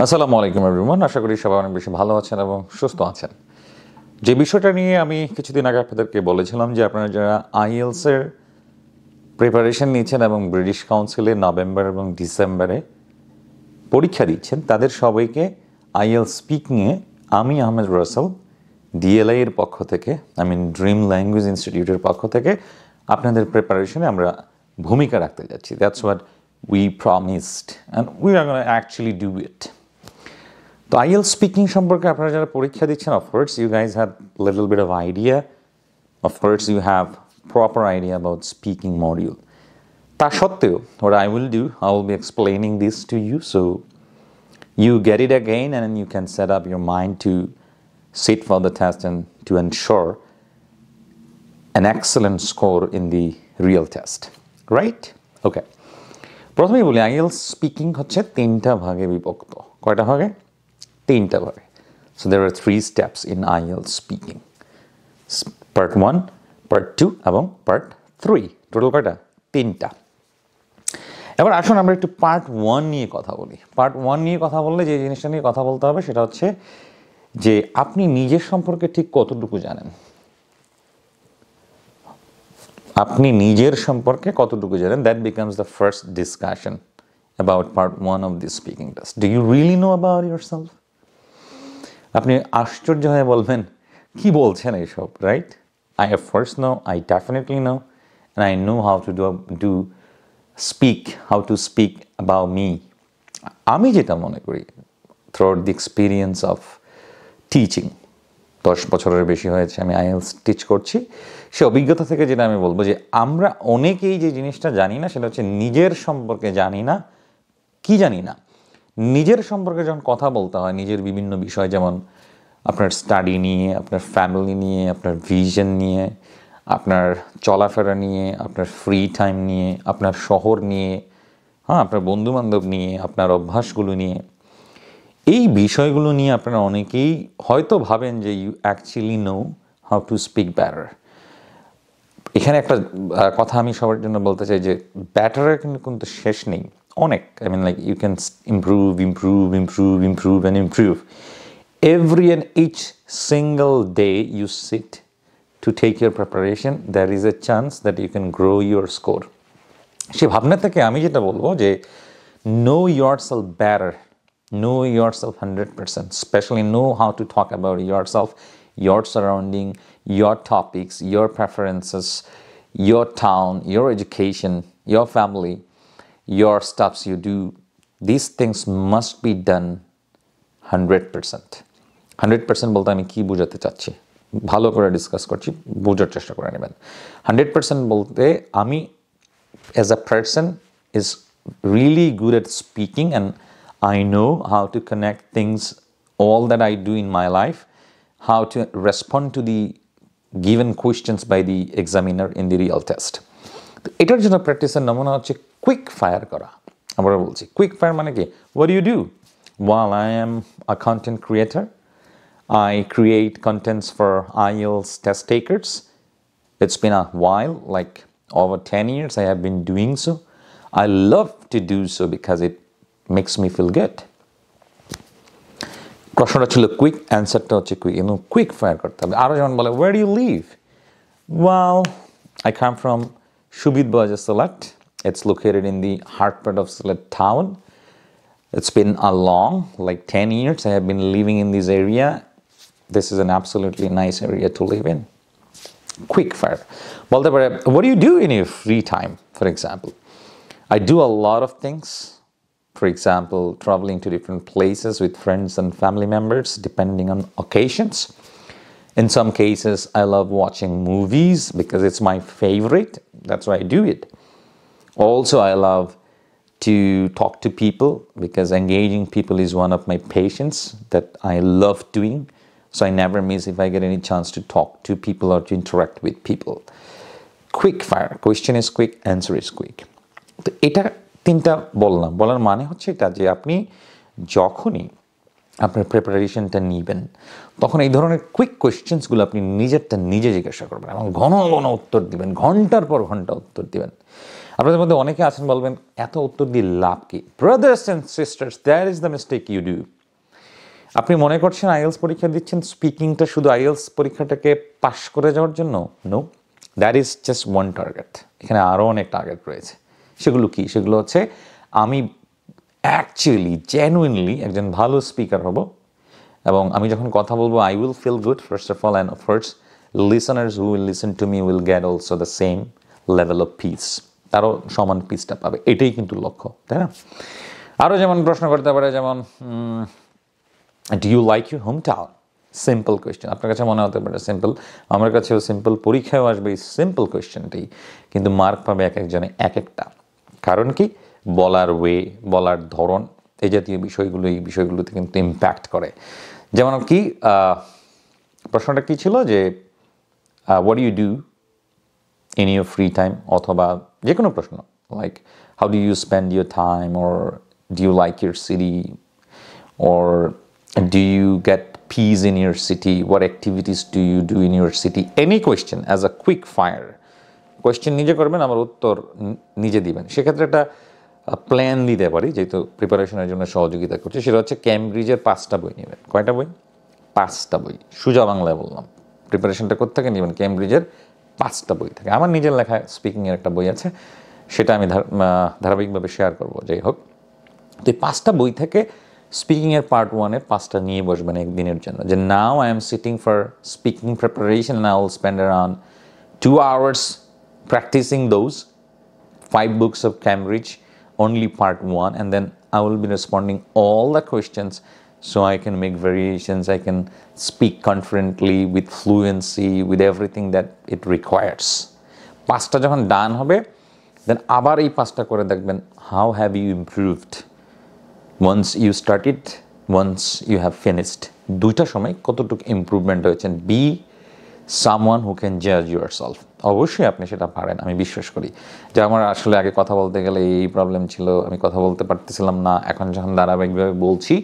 আসসালামু আলাইকুম এভরিওয়ান আশা করি সবাই অনেক বেশি ভালো আছেন এবং সুস্থ আছেন যে বিষয়টা নিয়ে আমি কিছুদিন আগে আপনাদেরকে বলেছিলাম যে আপনারা যারা আইএলসের প্রিপারেশন নিয়েছেন এবং ব্রিটিশ কাউন্সিলে নভেম্বর এবং ডিসেম্বরে পরীক্ষা দিচ্ছেন তাদের সবাইকে আইএল স্পিকিংয়ে আমি আহমেদ রসল ডিএলআই এর পক্ষ থেকে আই মিন ড্রিম ল্যাঙ্গুয়েজ ইনস্টিটিউটের পক্ষ থেকে আপনাদের প্রিপারেশনে আমরা ভূমিকা রাখতে যাচ্ছি that's what we promised and we are actually do it তো আইএল স্পিকিং সম্পর্কে আপনারা যারা পরীক্ষা দিচ্ছেন of course you guys have little bit of idea of course you have proper idea about speaking module তা সত্ত্বেও or I will do I will be explaining this to you so you get it again and you can set up your mind to sit for the test and to ensure an excellent score in the real test right okay প্রথমেই বলি IL speaking হচ্ছে তিনটা ভাগে বিভক্ত কয়টা ভাগে তিনটা ভাবে so there are three steps in আইএল speaking part one part two এবং পার্ট থ্রি টোটাল কয়টা তিনটা এবার আসুন আমরা একটু পার্ট ওয়ান নিয়ে কথা বলি পার্ট ওয়ান নিয়ে কথা বললে যে জিনিসটা নিয়ে কথা বলতে হবে সেটা হচ্ছে যে আপনি নিজের সম্পর্কে ঠিক কতটুকু জানেন আপনি নিজের সম্পর্কে কতটুকু জানেন that becomes the first discussion about part one of this speaking test do you really know about yourself আপনি আশ্চর্য হয়ে বলবেন কি বলছেন এইসব right I have first know I definitely know and I know how to do do speak how to speak about me আমি যেটা মনে করি throughout the experience of teaching দশ বছরের বেশি হয়েছে আমি আইএলস টিচ করছি সে অভিজ্ঞতা থেকে যেটা আমি বলবো যে আমরা অনেকেই যে জিনিসটা জানি না সেটা হচ্ছে নিজের সম্পর্কে জানি না কি জানি না নিজের সম্পর্কে যখন কথা বলতে হয় নিজের বিভিন্ন বিষয় যেমন আপনার স্টাডি নিয়ে আপনার ফ্যামিলি নিয়ে আপনার ভিশন নিয়ে আপনার চলাফেরা নিয়ে আপনার ফ্রি টাইম নিয়ে আপনার শহর নিয়ে হ্যাঁ আপনার বন্ধুবান্ধব নিয়ে আপনার অভ্যাসগুলো নিয়ে এই বিষয়গুলো নিয়ে আপনারা অনেকেই হয়তো ভাবেন যে you actually know how to speak better এখানে একটা কথা আমি সবার জন্য বলতে চাই যে ব্যাটারের কিন্তু শেষ নেই Onic. I mean, like you can improve, improve, improve, improve, and improve. Every and each single day you sit to take your preparation, there is a chance that you can grow your score. সে ভাবনা থেকে আমি যেটা বলবো যে know yourself better know yourself hundred percent specially know how to talk about yourself your surrounding, your topics, your preferences, your town, your education, your family, your stuffs you do these things must be done 100% 100% বলতে আমি কি বোঝাতে চাচ্ছি ভালো করে discuss করছি বোঝার চেষ্টা করে নেবেন 100% বলতে আমি as a person is really good at speaking and i know how to connect things all that i do in my life how to respond to the given questions by the examiner in the real test এটার জন্য প্র্যাকটিসের নমুনা হচ্ছে quick fire করা আমরা বলছি quick fire মানে কি where you do well I am a content creator I create contents for IELTS test takers It's been a while, like over 10 years, I have been doing so. I love to do so because it makes me feel good. প্রশ্নটা ছিল quick অ্যান্সারটা হচ্ছে quick এবং quick fire করতে হবে আরও যেমন বলে where you live well I come from Shubhit Baja Salat. It's located in the part of Salat town. It's been a long, like 10 years, I have been living in this area. This is an absolutely nice area to live in. Quick fire. What do you do in your free time, for example? I do a lot of things. For example, traveling to different places with friends and family members, depending on occasions. In some cases, I love watching movies because it's my favorite. That's why I do it. Also, I love to talk to people because engaging people is one of my passions that I love doing. So I never miss if I get any chance to talk to people or to interact with people. Quick fire question is quick, answer is quick. এটা তিনটা বললাম বলার মানে হচ্ছে এটা যে আপনি যখনই আপনার প্রিপারেশনটা নিবেন তখন এই ধরনের কুইক কোয়েশ্চেন্সগুলো আপনি নিজেরটা নিজে জিজ্ঞাসা করবেন এবং ঘন ঘন উত্তর দিবেন ঘন্টার পর ঘন্টা উত্তর দিবেন আপনাদের মধ্যে অনেকে আছেন বলবেন এত উত্তর দিয়ে লাভ কি brothers and sisters there is the mistake you do আপনি মনে করছেন আইএলস পরীক্ষা দিচ্ছেন স্পিকিংটা শুধু আইএলস পরীক্ষাটাকে পাশ করে যাওয়ার জন্য no there is just one target এখানে আরও অনেক টার্গেট রয়েছে সেগুলো কি সেগুলো হচ্ছে আমি অ্যাকচুয়ালি জেনুইনলি একজন ভালো স্পিকার হব এবং আমি যখন কথা বলবো I will feel good first of all and first listeners who will listen to me will get also the same level of peace তারও সমান পিসটা পাবে এটাই কিন্তু লক্ষ্য তাই না আরও যেমন প্রশ্ন করতে পারে যেমন do you like you home town simple question আপনার কাছে মনে হতে পারে সিম্পল আমার কাছেও সিম্পল পরীক্ষায়ও আসবে এই সিম্পল কোয়েশ্চেনটি কিন্তু মার্ক পাবে এক একজনে এক একটা কারণ কি বলার ওয়ে বলার ধরন এই জাতীয় বিষয়গুলো এই বিষয়গুলোতে কিন্তু ইম্প্যাক্ট করে যেমন কি প্রশ্নটা কী ছিল যে what you do in your free time অথবা যে কোনো প্রশ্ন like how do you spend your time or do you like your city or do you get fizz in your city what activities do you do in your city any question as a quick fire question নিজে করবেন আমার উত্তর নিজে দিবেন সেক্ষেত্রে একটা plan দিতে পারি যেহেতু প্রিপারেশনের জন্য সহযোগিতা করছে সেটা হচ্ছে ক্যামব্রিজের পাঁচটা বই নেবেন কয়টা বই পাঁচটা বই সুজা বাংলায় বললাম প্রিপারেশনটা কোথেকে নেবেন ক্যামব্রিজের পাঁচটা বই থাকে আমার নিজের লেখা স্পিকিংয়ের একটা বই আছে সেটা আমি ধারাবাহিকভাবে শেয়ার করব যাই হোক তো এই পাঁচটা বই থেকে স্পিকিংয়ের পার্ট ওয়ানের পাঁচটা নিয়ে বসবেন একদিনের জন্য যে now I am sitting for speaking preparation now spend around two hours practising those five books of Cambridge only part one and then I will be responding all the questions so I can make variations, I can speak confidently with fluency, with everything that it requires. পাঁচটা যখন ডান হবে দেন আবার এই পাঁচটা করে দেখবেন how have you improved once you started once you have finished দুইটা shomoy koto tuk improvement be be someone who can judge yourself অবশ্যই আপনি সেটা পারেন আমি বিশ্বাস করি যে আমার আসলে আগে কথা বলতে গেলে এই প্রবলেম ছিল আমি কথা বলতে পারতেছিলাম না এখন যখন ধারাবাহিকভাবে বলছি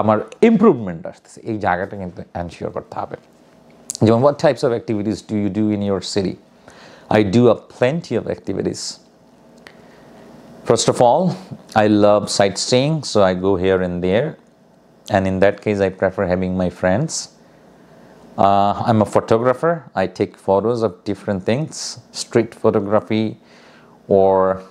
আমার ইম্প্রুভমেন্ট আসতেছে এই জায়গাটা কিন্তু অ্যানশিওর করতে হবে যেমন what types of activities do you do in your city I do a plenty of activities of all I love sightseeing so I go here and there. And in that case, I prefer having my friends Uh, I'm a photographer. I take photos of different things, street photography or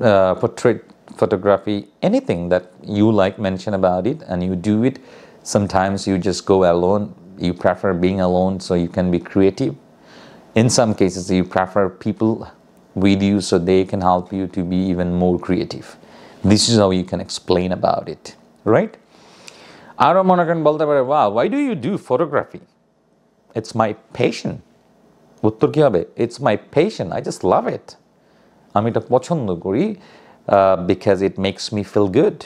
uh, portrait photography, anything that you like mention about it and you do it. Sometimes you just go alone. You prefer being alone so you can be creative. In some cases, you prefer people with you so they can help you to be even more creative. This is how you can explain about it, right? আরও মনে করেন বলতে পারে ওয়া why do you do photography it's my passion উত্তর কী হবে it's my passion I just love it আমি এটা পছন্দ করি because it makes me feel good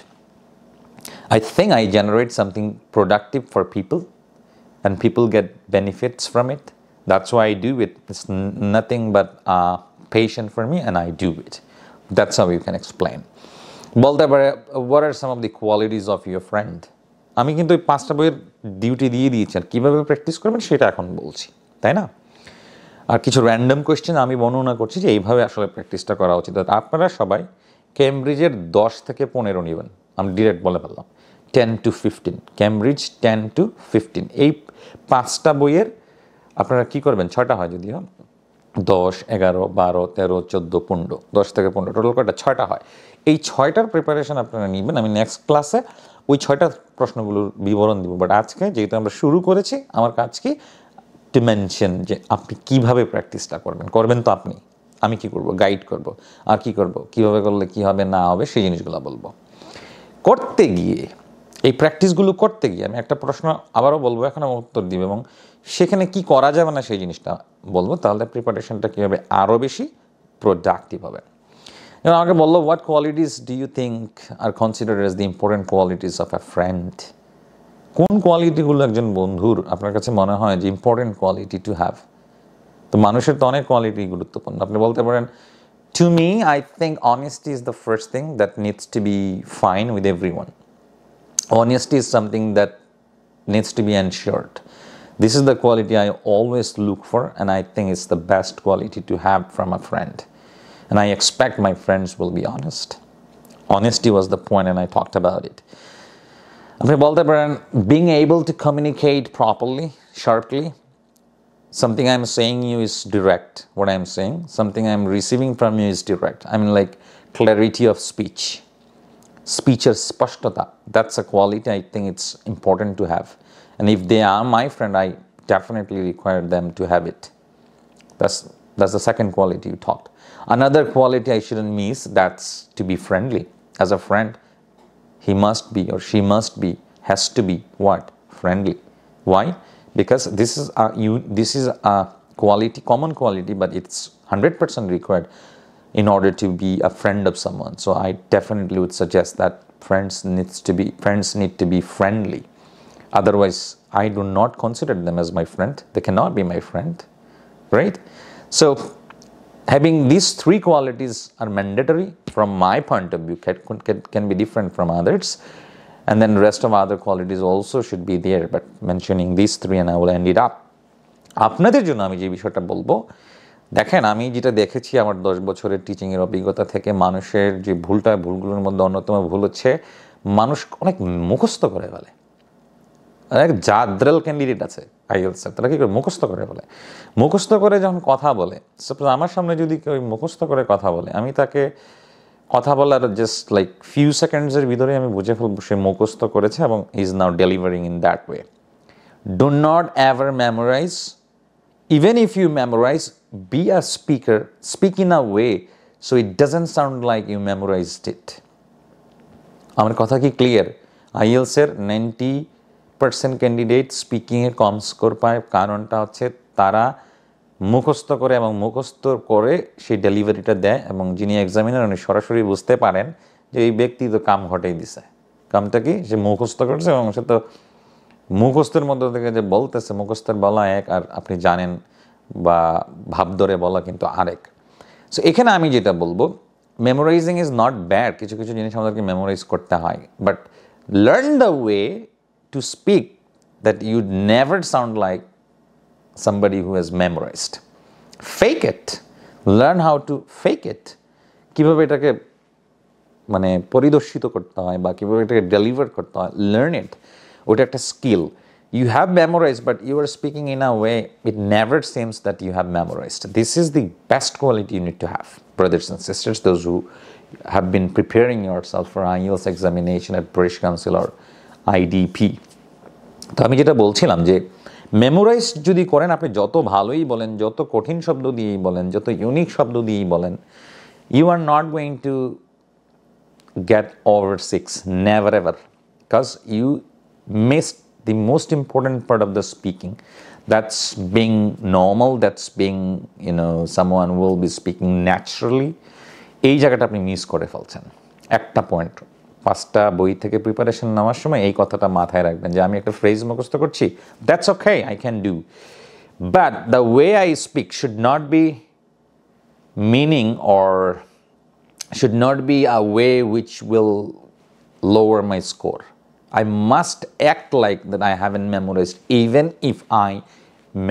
I think I generate something productive for people and people get benefits from it. That's why I do it. It's nothing but uh, passion for me and I do it. That's how you can explain. Baldabar, what are some of the qualities of your friend? আমি কিন্তু ওই পাঁচটা বইয়ের duty দিয়ে দিয়েছি আর কীভাবে practice করবেন সেটা এখন বলছি তাই না আর কিছু র্যান্ডম কোয়েশ্চেন আমি বর্ণনা করছি যে এইভাবে আসলে প্র্যাকটিসটা করা উচিত আপনারা সবাই ক্যামব্রিজের দশ থেকে পনেরো নেবেন আমি ডিরেক্ট বলে পারলাম ten to fifteen Cambridge ten to fifteen এই পাঁচটা বইয়ের আপনারা কি করবেন ছটা হয় যদিও দশ এগারো বারো তেরো চোদ্দো পনেরো দশ থেকে পনেরো টোটাল কটা ছয়টা হয় এই ছয়টার প্রিপারেশন আপনারা নেবেন আমি নেক্সট ক্লাসে ওই ছয়টা প্রশ্নগুলোর বিবরণ দিব বাট আজকে যেহেতু আমরা শুরু করেছি আমার কাজ কি ডিমেনশন যে আপনি কিভাবে প্র্যাকটিসটা করবেন করবেন তো আপনি আমি কি করব গাইড করব আর কি করব কিভাবে করলে কি হবে না হবে সেই জিনিসগুলো বলবো করতে গিয়ে এই প্র্যাকটিসগুলো করতে গিয়ে আমি একটা প্রশ্ন আবারও বলবো এখন আমার উত্তর দিব এবং সেখানে কি করা যাবে না সেই জিনিসটা বলবো তাহলে প্রিপারেশনটা কীভাবে আরও বেশি প্রোডাক্টিভ হবে You know, Agamallah, what qualities do you think are considered as the important qualities of a friend? কোন কোয়ালিটিগুলো একজন বন্ধুর আপনার কাছে মনে হয় যে ইম্পর্টেন্ট কোয়ালিটি টু হ্যাভ তো মানুষের তো অনেক কোয়ালিটি গুরুত্বপূর্ণ আপনি বলতে পারেন to me I think honesty is the first thing that needs to be fine with everyone honesty is something that needs to be ensured This is the quality I always look for, and I think it's the best quality to have from a friend. And I expect my friends will be honest. Honesty was the point, and I talked about it. Rebaldebaran, being able to communicate properly, sharply, something I'm saying you is direct, what I'm saying, something I'm receiving from you is direct. I mean, like clarity of speech. Speech is spashtata, that's a quality I think it's important to have. And if they are my friend, I definitely require them to have it. That's, that's the second quality you talked Another quality I shouldn't miss that's to be friendly. As a friend, he must be or she must be has to be what? Friendly. Why? Because this is a you this is a quality common quality but it's 100% required in order to be a friend of someone. So I definitely would suggest that friends needs to be friends need to be friendly. Otherwise, I do not consider them as my friend. They cannot be my friend, right? So having these three qualities are mandatory from my point of view can, can, can be different from others and then rest of other qualities also should be there but mentioning these three and I will end it up আপনাদের জন্য আমি যে বিষয়টা বলবো দেখেন আমি যেটা দেখেছি আমার দশ বছরের টিচিংয়ের অভিজ্ঞতা থেকে মানুষের যে ভুলটা ভুলগুলোর মধ্যে অন্যতম ভুল হচ্ছে মানুষ অনেক মুখস্থ করে ফেলে অনেক জাদ্রাল ক্যান্ডিডেট আছে আইএলস তারা কী করে মুখস্থ করে বলে মুখস্থ করে যখন কথা বলে সাপোজ আমার সামনে যদি কেউ মুখস্থ করে কথা বলে আমি তাকে কথা বলার জাস্ট লাইক ফিউ সেকেন্ডসের ভিতরে আমি বুঝে ফেলবো সে মুখস্থ করেছে এবং is now delivering in that way do not ever memorise even if you memorise be a speaker speak in a way so it doesn't sound like you memorised it আমার কথা কি ক্লিয়ার আইএলসের নাইনটি পার্সেন্ট ক্যান্ডিডেট স্পিকিংয়ে কম score পায় কারণটা হচ্ছে তারা মুখস্থ করে এবং মুখস্থ করে সেই ডেলিভারিটা দেয় এবং যিনি এক্সামিনার উনি সরাসরি বুঝতে পারেন যে এই ব্যক্তি তো কাম ঘটেই দিছে কামটা কি সে মুখস্থ করছে এবং সে তো মুখস্থের মধ্য থেকে যে বলতেছে মুখস্থের বলা এক আর আপনি জানেন বা ভাব ধরে বলা কিন্তু আরেক সো এখানে আমি যেটা বলবো মেমোরাইজিং ইজ নট ব্যাড কিছু কিছু জিনিস আমাদেরকে মেমোরাইজ করতে হয় but learn the way to speak that you never sound like somebody who has memorized. Fake it. Learn how to fake it. কিভাবে এটাকে মানে পরিদর্শিত করতে হয় বা কীভাবে এটাকে ডেলিভার করতে হয় লার্ন ইট ওটা একটা skill you have memorise but you are speaking in a way it never seems that you have memorised this is the best quality you need to have brothers and sisters those who have been preparing yourself for IELTS examination at British Council or IDP তো আমি যেটা বলছিলাম যে memorise যদি করেন আপনি যত ভালোই বলেন যত কঠিন শব্দ দিয়েই বলেন যত ইউনিক শব্দ দিয়েই বলেন you are not going to get over six never ever cause you miss the most important part of the speaking that's being normal that's being you know someone will be speaking naturally এই জায়গাটা আপনি miss করে ফেলছেন একটা point পাঁচটা বই থেকে preparation নেওয়ার সময় এই কথাটা মাথায় রাখবেন যে আমি একটা ফ্রেজ মুখস্থ করছি that's okay I can do but the way I speak should not be meaning or should not be a way which will lower my score. I must act like that I haven't memorized, even if I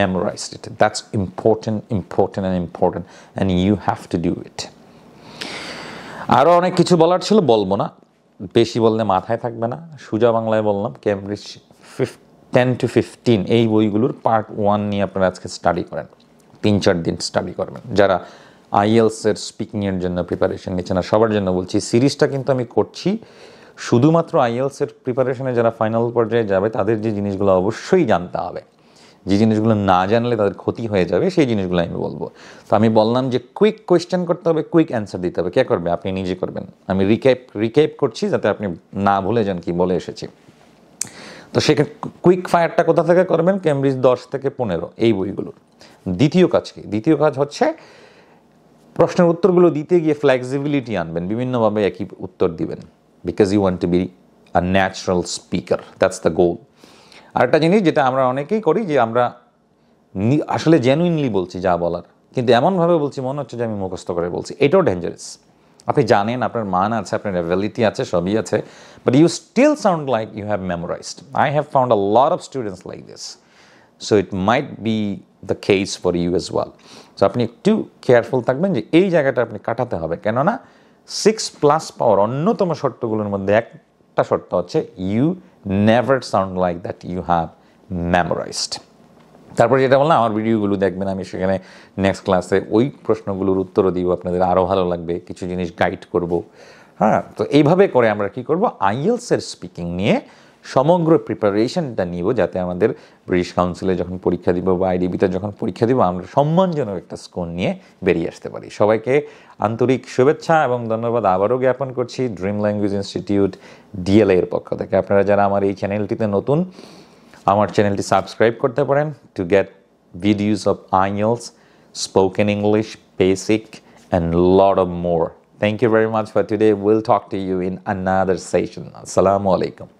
memorized it. That's important, important, and important, and you have to do it. আরও অনেক কিছু বলার ছিল বলবো না বেশি বললে মাথায় থাকবে না সুজা বাংলায় বললাম ক্যামব্রিজ ফিফ টেন টু ফিফটিন এই বইগুলোর পার্ট ওয়ান নিয়ে আপনারা আজকে স্টাডি করেন তিন চার দিন স্টাডি করবেন যারা আইএলসের e স্পিকিংয়ের জন্য প্রিপারেশন নিচ্ছে না সবার জন্য বলছি সিরিজটা কিন্তু আমি করছি শুধুমাত্র আইএলসের e প্রিপারেশনে যারা ফাইনাল পর্যায়ে যাবে তাদের যে জিনিসগুলো অবশ্যই জানতে হবে যে জিনিসগুলো না জানলে তাদের ক্ষতি হয়ে যাবে সেই জিনিসগুলো আমি বলবো তো আমি বললাম যে কুইক কোয়েশ্চেন করতে হবে কুইক অ্যান্সার দিতে হবে কে করবে আপনি নিজে করবেন আমি রিক্যাপ রিক্যাপ করছি যাতে আপনি না ভুলে যান কি বলে এসেছি তো সেখানে কুইক ফায়ারটা কোথা থেকে করবেন ক্যামব্রিজ দশ থেকে পনেরো এই বইগুলোর দ্বিতীয় কাজ কি দ্বিতীয় কাজ হচ্ছে প্রশ্নের উত্তরগুলো দিতে গিয়ে ফ্লেক্সিবিলিটি আনবেন বিভিন্নভাবে একই উত্তর দিবেন because you want to be a natural speaker that's the goal আরেকটা জিনিস যেটা আমরা অনেকেই করি যে আমরা আসলে জেনুইনলি বলছি যা বলার কিন্তু এমনভাবে বলছি মনে হচ্ছে যে আমি মুখস্থ করে বলছি এটাও ডেঞ্জারাস আপনি জানেন আপনার মান আছে আপনার অ্যাভেলিটি আছে সবই আছে but you still sound like you have memorized I have found a lot of students like this so it might be the case for you as well so আপনি একটু কেয়ারফুল থাকবেন যে এই জায়গাটা আপনি কাটাতে হবে কেননা সিক্স প্লাস পাওয়ার অন্যতম শর্তগুলোর মধ্যে এক একটা শর্ত হচ্ছে you never sound like that you have memorized তারপরে যেটা বললাম আমার ভিডিওগুলো দেখবেন আমি সেখানে নেক্সট ক্লাসে ওই প্রশ্নগুলোর উত্তরও দিব আপনাদের আরও ভালো লাগবে কিছু জিনিস গাইড করব হ্যাঁ তো এইভাবে করে আমরা কি করব আইএলসের স্পিকিং নিয়ে সমগ্র প্রিপারেশনটা নিব যাতে আমাদের ব্রিটিশ কাউন্সিলে যখন পরীক্ষা দিব বা আইডিবিতে যখন পরীক্ষা দিব আমরা সম্মানজনক একটা স্কোর নিয়ে বেরিয়ে আসতে পারি সবাইকে আন্তরিক শুভেচ্ছা এবং ধন্যবাদ আবারও জ্ঞাপন করছি ড্রিম ল্যাঙ্গুয়েজ ইনস্টিটিউট ডিএলএ এর পক্ষ থেকে আপনারা যারা আমার এই চ্যানেলটিতে নতুন আমার চ্যানেলটি সাবস্ক্রাইব করতে পারেন to get videos of IELTS spoken English basic and a of more thank you very very for today will talk to you in another session আসসালামু আলাইকুম